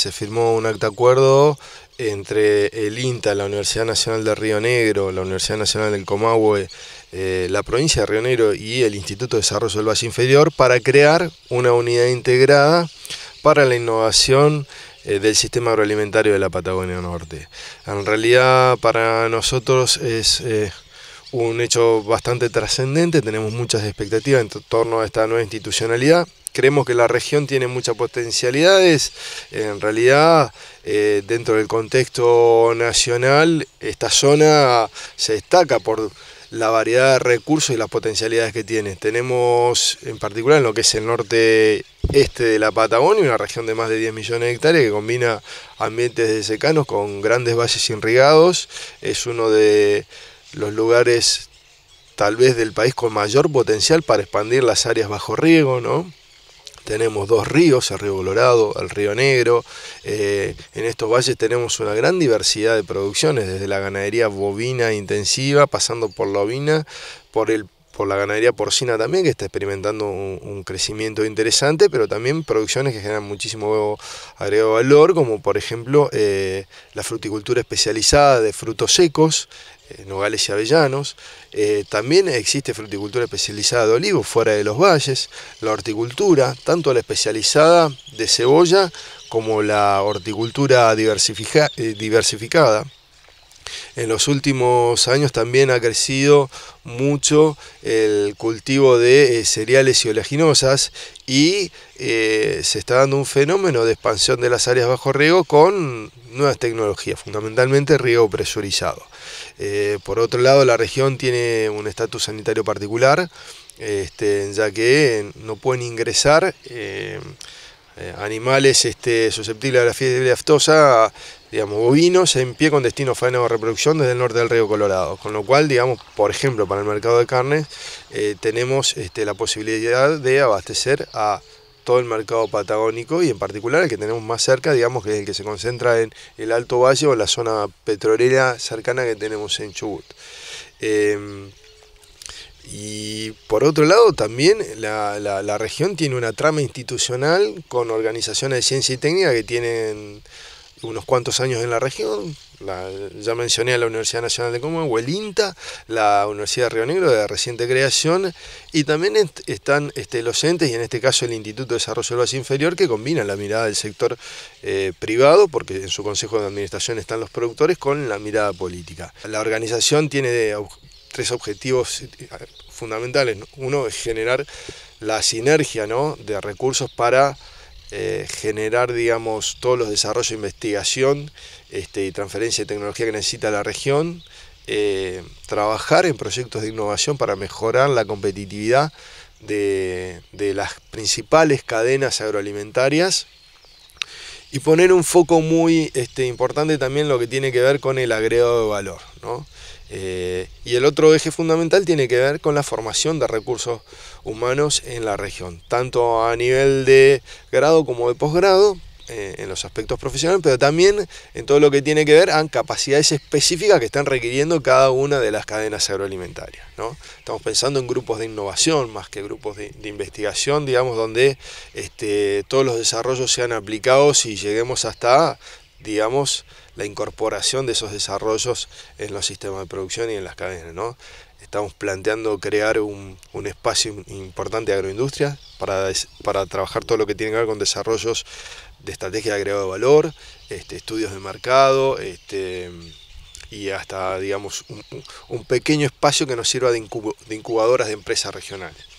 se firmó un acta acuerdo entre el INTA, la Universidad Nacional de Río Negro, la Universidad Nacional del Comahue, eh, la provincia de Río Negro y el Instituto de Desarrollo del Valle Inferior para crear una unidad integrada para la innovación eh, del sistema agroalimentario de la Patagonia Norte. En realidad para nosotros es... Eh, un hecho bastante trascendente, tenemos muchas expectativas en torno a esta nueva institucionalidad. Creemos que la región tiene muchas potencialidades, en realidad eh, dentro del contexto nacional esta zona se destaca por la variedad de recursos y las potencialidades que tiene. Tenemos en particular en lo que es el norte este de la Patagonia, una región de más de 10 millones de hectáreas que combina ambientes de secanos con grandes valles irrigados. Es uno de los lugares tal vez del país con mayor potencial para expandir las áreas bajo riego, ¿no? Tenemos dos ríos, el río Colorado, el río Negro. Eh, en estos valles tenemos una gran diversidad de producciones, desde la ganadería bovina intensiva, pasando por la ovina, por el por la ganadería porcina también, que está experimentando un, crecimiento interesante, pero también producciones que generan muchísimo agregado valor, como por ejemplo eh, la fruticultura especializada de frutos secos, eh, nogales y avellanos. Eh, también existe fruticultura especializada de olivos fuera de los valles, la horticultura, tanto la especializada de cebolla como la horticultura diversificada. En los últimos años también ha crecido mucho el cultivo de eh, cereales y oleaginosas y eh, se está dando un fenómeno de expansión de las áreas bajo riego con nuevas tecnologías, fundamentalmente riego presurizado. Eh, por otro lado, la región tiene un estatus sanitario particular, este, ya que no pueden ingresar eh, animales este, susceptibles a la fiebre aftosa, digamos, bovinos en pie con destino faena o reproducción desde el norte del río Colorado. Con lo cual, digamos, por ejemplo, para el mercado de carne, eh, tenemos este, la posibilidad de abastecer a todo el mercado patagónico y en particular el que tenemos más cerca, digamos, que es el que se concentra en el Alto Valle o la zona petrolera cercana que tenemos en Chubut. Eh, y por otro lado, también la, región tiene una trama institucional con organizaciones de ciencia y técnica que tienen unos cuantos años en la región. ya mencioné a la Universidad Nacional de o el INTA, la Universidad de Río Negro de reciente creación, y también están este, los entes, y en este caso el Instituto de Desarrollo del Valle Inferior, que combina la mirada del sector eh, privado, porque en su consejo de administración están los productores, con la mirada política. La organización tiene tres objetivos eh, fundamentales. Uno es generar la sinergia de recursos para eh, generar, digamos, todos los desarrollos de investigación este, y transferencia de tecnología que necesita la región, eh, trabajar en proyectos de innovación para mejorar la competitividad de, de las principales cadenas agroalimentarias y poner un foco muy este, importante también lo que tiene que ver con el agregado de valor. Eh, y el otro eje fundamental tiene que ver con la formación de recursos humanos en la región, tanto a nivel de grado como de posgrado, eh, en los aspectos profesionales, pero también en todo lo que tiene que ver a capacidades específicas que están requiriendo cada una de las cadenas agroalimentarias. Estamos pensando en grupos de innovación más que grupos de, investigación, digamos, donde este, todos los desarrollos sean aplicados y lleguemos hasta digamos, la incorporación de esos desarrollos en los sistemas de producción y en las cadenas. ¿no? Estamos planteando crear un, espacio importante de agroindustria para, para trabajar todo lo que tiene que ver con desarrollos de estrategia de agregado de valor, este, estudios de mercado, este, y hasta, digamos, un, pequeño espacio que nos sirva de, incubadoras de empresas regionales.